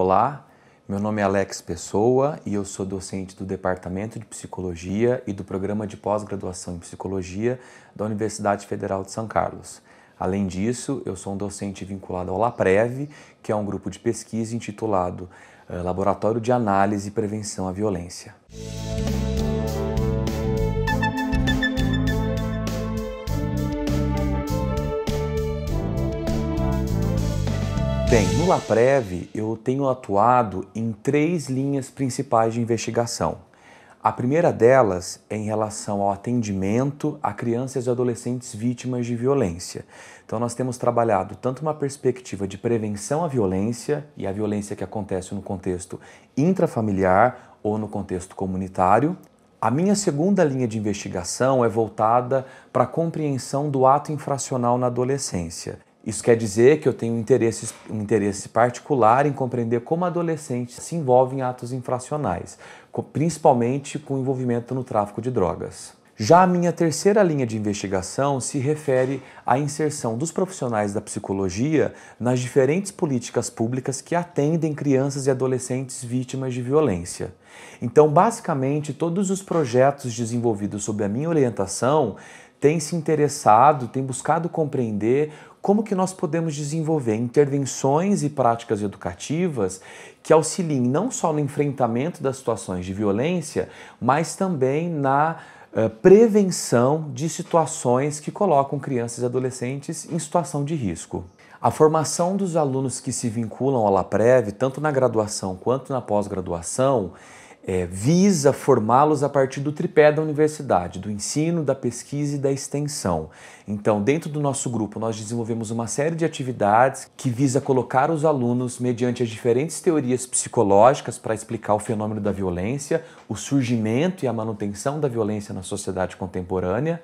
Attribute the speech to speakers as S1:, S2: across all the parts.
S1: Olá, meu nome é Alex Pessoa e eu sou docente do Departamento de Psicologia e do Programa de Pós-Graduação em Psicologia da Universidade Federal de São Carlos. Além disso, eu sou um docente vinculado ao LAPREV, que é um grupo de pesquisa intitulado eh, Laboratório de Análise e Prevenção à Violência. Bem, no LAPREV eu tenho atuado em três linhas principais de investigação. A primeira delas é em relação ao atendimento a crianças e adolescentes vítimas de violência. Então, nós temos trabalhado tanto uma perspectiva de prevenção à violência e à violência que acontece no contexto intrafamiliar ou no contexto comunitário, a minha segunda linha de investigação é voltada para a compreensão do ato infracional na adolescência. Isso quer dizer que eu tenho um interesse, um interesse particular em compreender como adolescentes se envolvem em atos infracionais, principalmente com envolvimento no tráfico de drogas. Já a minha terceira linha de investigação se refere à inserção dos profissionais da psicologia nas diferentes políticas públicas que atendem crianças e adolescentes vítimas de violência. Então, basicamente, todos os projetos desenvolvidos sob a minha orientação têm se interessado, têm buscado compreender como que nós podemos desenvolver intervenções e práticas educativas que auxiliem não só no enfrentamento das situações de violência, mas também na uh, prevenção de situações que colocam crianças e adolescentes em situação de risco. A formação dos alunos que se vinculam à LAPREV, tanto na graduação quanto na pós-graduação, é, visa formá-los a partir do tripé da universidade, do ensino, da pesquisa e da extensão. Então, dentro do nosso grupo, nós desenvolvemos uma série de atividades que visa colocar os alunos mediante as diferentes teorias psicológicas para explicar o fenômeno da violência, o surgimento e a manutenção da violência na sociedade contemporânea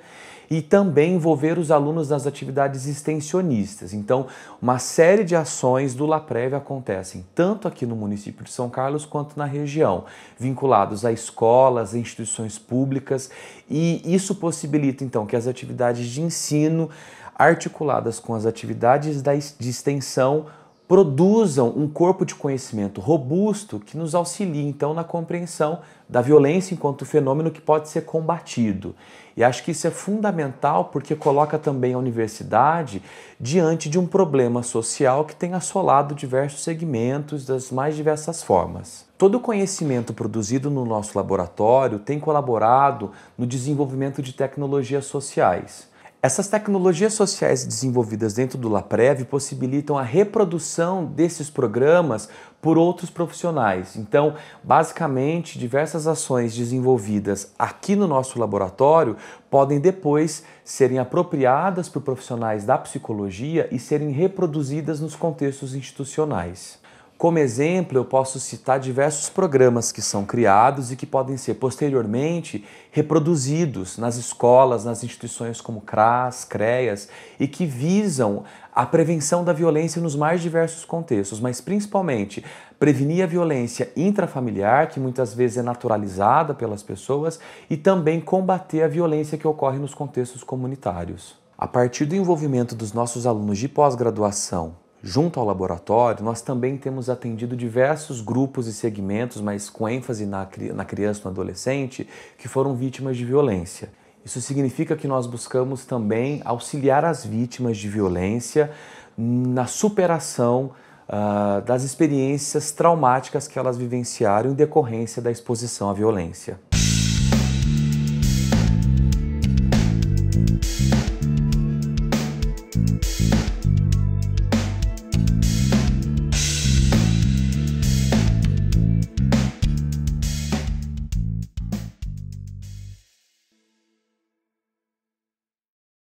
S1: e também envolver os alunos nas atividades extensionistas. Então, uma série de ações do LAPREV acontecem tanto aqui no município de São Carlos quanto na região, vinculados a escolas, a instituições públicas, e isso possibilita então que as atividades de ensino, articuladas com as atividades de extensão, produzam um corpo de conhecimento robusto que nos auxilie então na compreensão da violência enquanto fenômeno que pode ser combatido. E acho que isso é fundamental porque coloca também a universidade diante de um problema social que tem assolado diversos segmentos das mais diversas formas. Todo o conhecimento produzido no nosso laboratório tem colaborado no desenvolvimento de tecnologias sociais. Essas tecnologias sociais desenvolvidas dentro do LAPREV possibilitam a reprodução desses programas por outros profissionais. Então, basicamente, diversas ações desenvolvidas aqui no nosso laboratório podem depois serem apropriadas por profissionais da psicologia e serem reproduzidas nos contextos institucionais. Como exemplo, eu posso citar diversos programas que são criados e que podem ser posteriormente reproduzidos nas escolas, nas instituições como CRAS, CREAS e que visam a prevenção da violência nos mais diversos contextos, mas principalmente prevenir a violência intrafamiliar, que muitas vezes é naturalizada pelas pessoas, e também combater a violência que ocorre nos contextos comunitários. A partir do envolvimento dos nossos alunos de pós-graduação Junto ao laboratório, nós também temos atendido diversos grupos e segmentos, mas com ênfase na, na criança e no adolescente, que foram vítimas de violência. Isso significa que nós buscamos também auxiliar as vítimas de violência na superação uh, das experiências traumáticas que elas vivenciaram em decorrência da exposição à violência.